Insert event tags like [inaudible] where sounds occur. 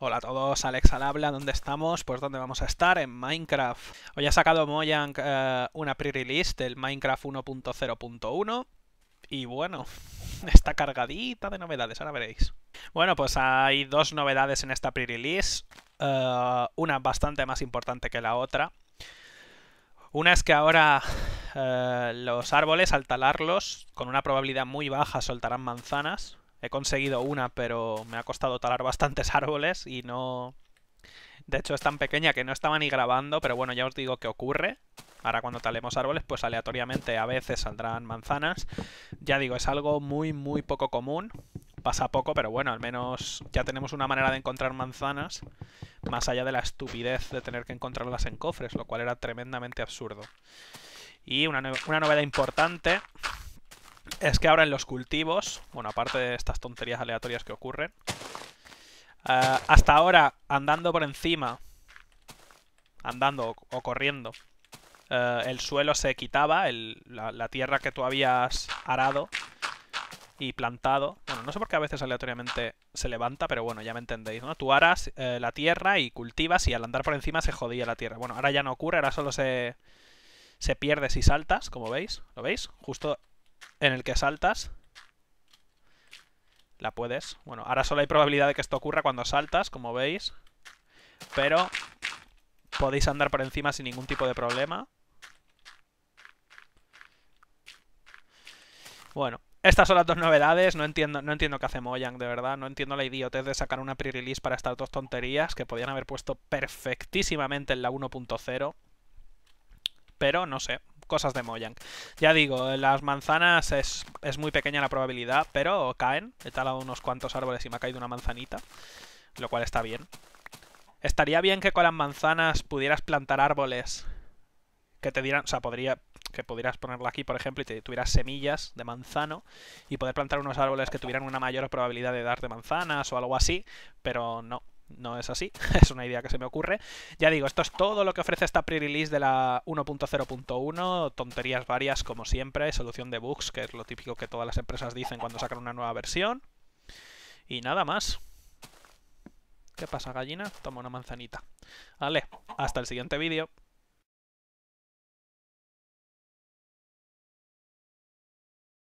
Hola a todos, Alex al habla, ¿dónde estamos? Pues ¿dónde vamos a estar? En Minecraft. Hoy ha sacado Mojang eh, una pre-release del Minecraft 1.0.1 y bueno, [laughs] está cargadita de novedades, ahora veréis. Bueno, pues hay dos novedades en esta pre-release, eh, una bastante más importante que la otra. Una es que ahora eh, los árboles, al talarlos, con una probabilidad muy baja, soltarán manzanas. He conseguido una, pero me ha costado talar bastantes [laughs] árboles y no... De hecho es tan pequeña que no estaba ni grabando, pero bueno, ya os digo que ocurre. Ahora cuando talemos árboles, pues aleatoriamente a veces saldrán manzanas. Ya digo, es algo muy, muy poco común. Pasa poco, pero bueno, al menos ya tenemos una manera de encontrar manzanas, más allá de la estupidez de tener que encontrarlas en cofres, lo cual era tremendamente absurdo. Y una, una novedad importante es que ahora en los cultivos, bueno, aparte de estas tonterías aleatorias que ocurren, eh, hasta ahora andando por encima, andando o, corriendo, eh, el suelo se quitaba, la, tierra que tú habías arado y plantado, bueno, no sé por qué a veces aleatoriamente se levanta, pero bueno, ya me entendéis, ¿no? Tú aras eh, la tierra y cultivas y al andar por encima se jodía la tierra. Bueno, ahora ya no ocurre, ahora solo se se pierde si saltas, como veis, ¿lo veis? Justo en el que saltas. La puedes. Bueno, ahora solo hay probabilidad de que esto ocurra cuando saltas, como veis. Pero podéis andar por encima sin ningún tipo de problema. Bueno, estas son las dos novedades. No entiendo, no entiendo qué hace Mojang, de verdad. No entiendo la idiotez de sacar una pre-release para estas dos tonterías que podían haber puesto perfectísimamente en la 1.0. Pero no sé, cosas de Moyang. Ya digo, las manzanas es, es muy pequeña la probabilidad, pero caen. He talado unos cuantos árboles y me ha caído una manzanita, lo cual está bien. Estaría bien que con las manzanas pudieras plantar árboles que te dieran, o sea, podría que pudieras ponerla aquí, por ejemplo, y te tuvieras semillas de manzano y poder plantar unos árboles que tuvieran una mayor probabilidad de dar de manzanas o algo así, pero no, no es así, [laughs] es una idea que se me ocurre. Ya digo, esto es todo lo que ofrece esta pre-release de la 1.0.1, tonterías varias como siempre, solución de bugs, que es lo típico que todas las empresas dicen cuando sacan una nueva versión. Y nada más. ¿Qué pasa, gallina? Toma una manzanita. Vale, hasta el siguiente vídeo.